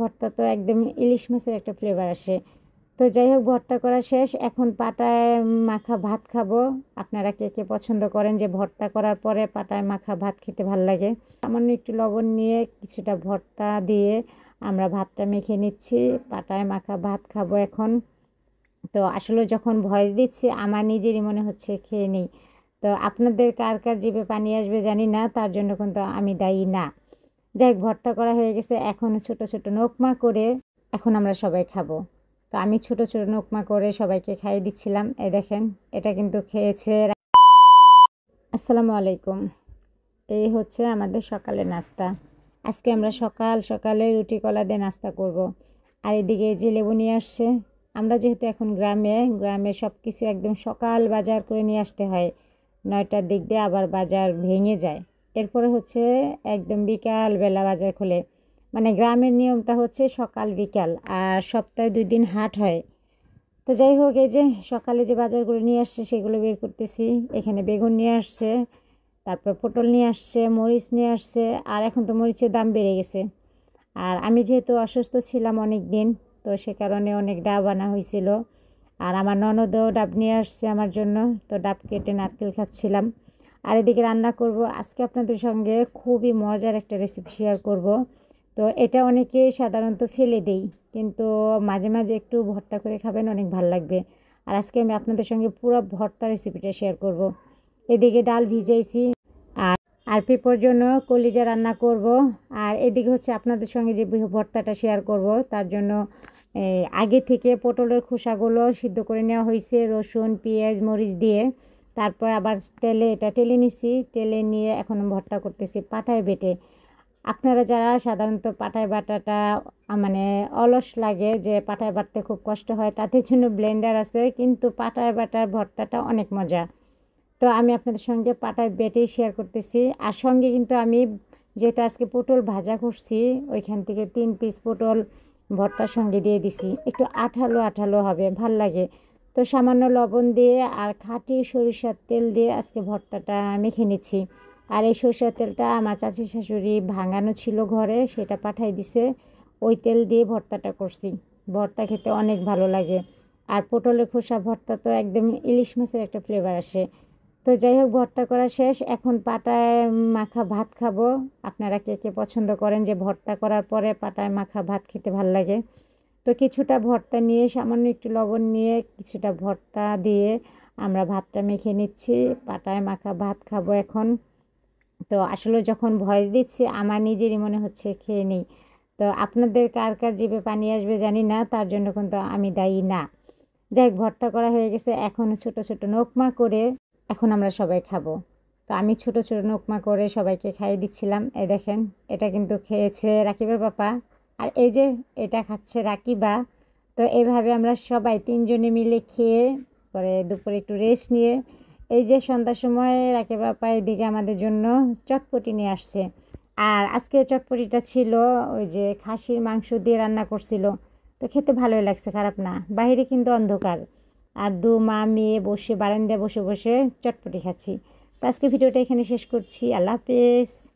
ভর্তা তো একদম ইলিশ মাছের একটা ফ্লেভার আসে তো যাই হোক ভর্তা করা শেষ এখন পাটায় মাখা ভাত খাবো আপনারা কে কে পছন্দ করেন যে ভর্তা করার পরে পাটায় মাখা ভাত খেতে ভাল লাগে সামান্য একটু লবণ নিয়ে কিছুটা ভর্তা দিয়ে আমরা ভাতটা মেখে নিচ্ছি পাটায় মাখা ভাত খাবো এখন তো আসলে যখন ভয়েস দিচ্ছি আমার নিজেরই মনে হচ্ছে খেয়ে নেই তো আপনাদের কার কার জীবে পানি আসবে জানি না তার জন্য কিন্তু আমি দায়ী না যাই হোক ভর্তা করা হয়ে গেছে এখন ছোট ছোট নোকমা করে এখন আমরা সবাই খাবো তো আমি ছোট ছোট নোকমা করে সবাইকে খাইয়ে দিচ্ছিলাম এই দেখেন এটা কিন্তু খেয়েছে আসসালামু আলাইকুম এই হচ্ছে আমাদের সকালে নাস্তা আজকে আমরা সকাল সকালে রুটি কলা দিয়ে নাস্তা করব। আর এদিকে যে লেবু নিয়ে আসছে আমরা যেহেতু এখন গ্রামে গ্রামে সব কিছু একদম সকাল বাজার করে নিয়ে আসতে হয় নয়টার দিক দিয়ে আবার বাজার ভেঙে যায় এরপরে হচ্ছে একদম বিকালবেলা বাজার খোলে মানে গ্রামের নিয়মটা হচ্ছে সকাল বিকাল আর সপ্তাহে দুই দিন হাট হয় তো যাই হোক এই যে সকালে যে বাজারগুলো নিয়ে আসছে সেগুলো বের করতেছি এখানে বেগুন নিয়ে আসছে তারপর পটল নিয়ে আসছে মরিচ নিয়ে আসছে আর এখন তো মরিচের দাম বেড়ে গেছে আর আমি যেহেতু অসুস্থ ছিলাম অনেক দিন তো সে কারণে অনেক ডাব আনা হয়েছিল আর আমার ননদও ডাব নিয়ে আসছে আমার জন্য তো ডাব কেটে নারকেল খাচ্ছিলাম আর এদিকে রান্না করব আজকে আপনাদের সঙ্গে খুবই মজার একটা রেসিপি শেয়ার করব তো এটা অনেকে সাধারণত ফেলে দেই কিন্তু মাঝে মাঝে একটু ভর্তা করে খাবেন অনেক ভাল লাগবে আর আজকে আমি আপনাদের সঙ্গে পুরো ভর্তা রেসিপিটা শেয়ার করব। এদিকে ডাল ভিজাইছি আর আর পেপর জন্য কলিজা রান্না করব আর এদিকে হচ্ছে আপনাদের সঙ্গে যে ভর্তাটা শেয়ার করব তার জন্য আগে থেকে পটলের খোসাগুলো সিদ্ধ করে নেওয়া হয়েছে রসুন পেঁয়াজ মরিচ দিয়ে তারপর আবার তেলে এটা টেলে নিছি টেলে নিয়ে এখন ভর্তা করতেছি পাঠায় বেটে আপনারা যারা সাধারণত পাটায় বাটাটা মানে অলস লাগে যে পাটায় বাটতে খুব কষ্ট হয় তাদের জন্য ব্লেন্ডার আছে কিন্তু পাটায় বাটার ভর্তাটা অনেক মজা তো আমি আপনাদের সঙ্গে পাটায় বেটেই শেয়ার করতেছি আর সঙ্গে কিন্তু আমি যেহেতু আজকে পটল ভাজা করছি ওইখান থেকে তিন পিস পটল ভর্তার সঙ্গে দিয়ে দিছি একটু আঠালো আঠালো হবে ভাল লাগে তো সামান্য লবণ দিয়ে আর খাঁটি সরিষার তেল দিয়ে আজকে ভর্তাটা মেখে নিচ্ছি আর এই সরিষার তেলটা আমার চাচি শাশুড়ি ভাঙানো ছিল ঘরে সেটা পাঠাই দিছে ওই তেল দিয়ে ভর্তাটা করছি ভর্তা খেতে অনেক ভালো লাগে আর পটলের খোসা ভর্তা তো একদম ইলিশ মাছের একটা ফ্লেভার আসে তো যাই হোক ভর্তা করা শেষ এখন পাটায় মাখা ভাত খাবো আপনারা কে কে পছন্দ করেন যে ভর্তা করার পরে পাটায় মাখা ভাত খেতে ভাল লাগে তো কিছুটা ভর্তা নিয়ে সামান্য একটু লবণ নিয়ে কিছুটা ভর্তা দিয়ে আমরা ভাতটা মেখে নিচ্ছি পাটায় মাখা ভাত খাবো এখন তো আসলে যখন ভয়েস দিচ্ছি আমার নিজেরই মনে হচ্ছে খেয়ে নেই তো আপনাদের কার কার জিভে পানি আসবে জানি না তার জন্য কিন্তু আমি দায়ী না যাই ভর্তা করা হয়ে গেছে এখন ছোট ছোট নোকমা করে এখন আমরা সবাই খাবো তো আমি ছোট ছোট নোকমা করে সবাইকে খাইয়ে দিচ্ছিলাম এ দেখেন এটা কিন্তু খেয়েছে রাকিবের পাপা আর এই যে এটা খাচ্ছে রাকিবা তো এইভাবে আমরা সবাই তিনজনে মিলে খেয়ে পরে দুপুরে একটু রেস্ট নিয়ে এই যে সন্ধ্যার সময় রাকিবা পায়ের দিকে আমাদের জন্য চটপটি নিয়ে আসছে আর আজকে চটপটিটা ছিল ওই যে খাসির মাংস দিয়ে রান্না করছিল তো খেতে ভালোই লাগছে খারাপ না বাহিরে কিন্তু অন্ধকার আর দু মা মেয়ে বসে বারান্দায় বসে বসে চটপটি খাচ্ছি তো আজকে ভিডিওটা এখানে শেষ করছি আল্লাহ হাফেজ